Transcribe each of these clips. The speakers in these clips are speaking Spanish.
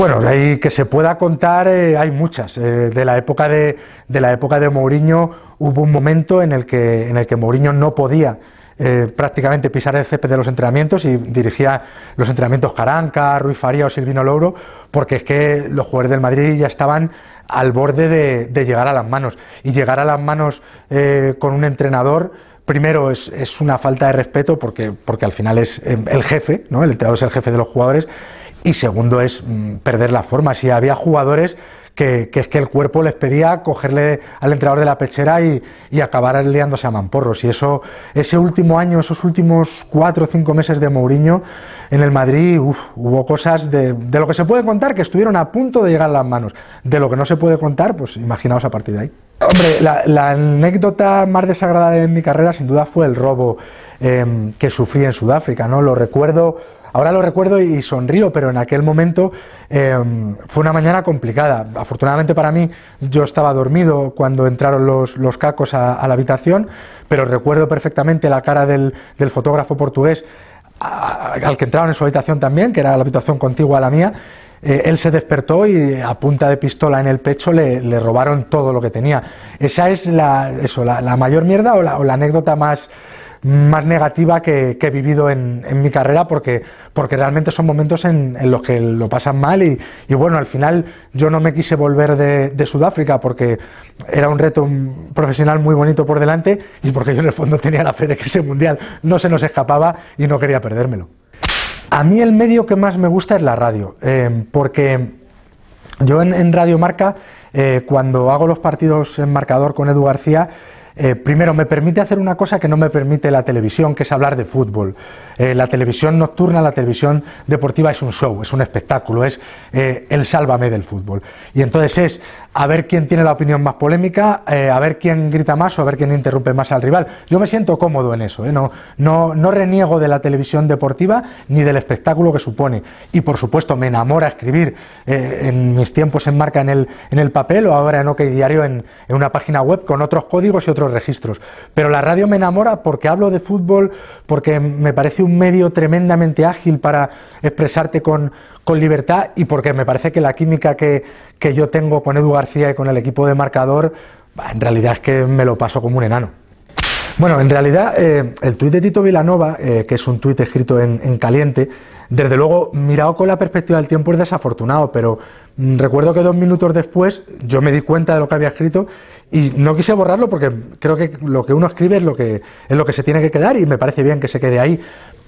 Bueno, hay, que se pueda contar, eh, hay muchas. Eh, de, la época de, la época de Mourinho hubo un momento en el que, en el que Mourinho no podía eh, prácticamente pisar el césped de los entrenamientos y dirigía los entrenamientos Caranca, Ruiz Faría o Silvino Louro, porque es que los jugadores del Madrid ya estaban al borde de, llegar a las manos. Y llegar a las manos con un entrenador primero es, es, una falta de respeto porque, porque al final es el jefe, ¿no? el entrenador es el jefe de los jugadores y segundo es mm, perder la forma. Si había jugadores que, es que el cuerpo les pedía cogerle al entrenador de la pechera y, acabar liándose a mamporros. Y eso, ese último año, esos últimos cuatro o cinco meses de Mourinho en el Madrid, hubo cosas de, lo que se puede contar que estuvieron a punto de llegar a las manos. De lo que no se puede contar, pues imaginaos a partir de ahí. Hombre, la, anécdota más desagradable de mi carrera sin duda fue el robo Em, que sufrí en Sudáfrica, ¿no? Lo recuerdo, ahora lo recuerdo y sonrío, pero en aquel momento em, fue una mañana complicada. Afortunadamente para mí, yo estaba dormido cuando entraron los, cacos a, la habitación, pero recuerdo perfectamente la cara del, fotógrafo portugués al que entraron en su habitación también, que era la habitación contigua a la mía, eh, él se despertó y a punta de pistola en el pecho le, robaron todo lo que tenía. Esa es la, mayor mierda o la anécdota más, más negativa que, he vivido en, mi carrera porque, porque realmente son momentos en, los que lo pasan mal y, bueno, al final yo no me quise volver de, Sudáfrica porque era un reto profesional muy bonito por delante y porque yo en el fondo tenía la fe de que ese mundial no se nos escapaba y no quería perdérmelo. A mí el medio que más me gusta es la radio, eh, porque yo en, Radio Marca, eh, cuando hago los partidos en marcador con Edu García, eh, primero, me permite hacer una cosa que no me permite la televisión, que es hablar de fútbol. Eh, la televisión nocturna, la televisión deportiva es un show, es un espectáculo, es eh, el sálvame del fútbol. Y entonces es a ver quién tiene la opinión más polémica, a ver quién grita más o a ver quién interrumpe más al rival. Yo me siento cómodo en eso, no, no, reniego de la televisión deportiva ni del espectáculo que supone. Y por supuesto, me enamora escribir. en mis tiempos en marca en el, papel o ahora en OK Diario en una página web con otros códigos y otros registros. Pero la radio me enamora porque hablo de fútbol, porque me parece un medio tremendamente ágil para expresarte con, libertad y porque me parece que la química que, que yo tengo con Edu García y con el equipo de marcador, en realidad es que me lo paso como un enano. Bueno, en realidad eh, el tuit de Tito Vilanova, eh, que es un tuit escrito en, en caliente, desde luego, mirado con la perspectiva del tiempo es desafortunado, pero mm, recuerdo que dos minutos después yo me di cuenta de lo que había escrito y no quise borrarlo porque creo que lo que uno escribe es lo que, es lo que se tiene que quedar y me parece bien que se quede ahí.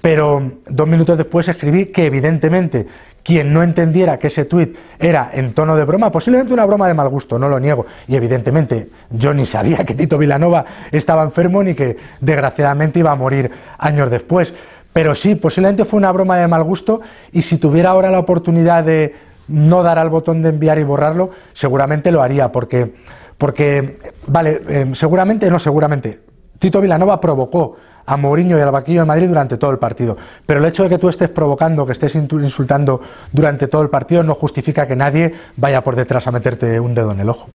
Pero dos minutos después escribí que evidentemente quien no entendiera que ese tuit era en tono de broma, posiblemente una broma de mal gusto, no lo niego. Y evidentemente yo ni sabía que Tito Vilanova estaba enfermo ni que desgraciadamente iba a morir años después. Pero sí, posiblemente fue una broma de mal gusto y si tuviera ahora la oportunidad de no dar al botón de enviar y borrarlo, seguramente lo haría porque, porque vale, eh, seguramente, no seguramente, Tito Vilanova provocó a Mourinho y al Baquillo de Madrid durante todo el partido. Pero el hecho de que tú estés provocando, que estés insultando durante todo el partido, no justifica que nadie vaya por detrás a meterte un dedo en el ojo.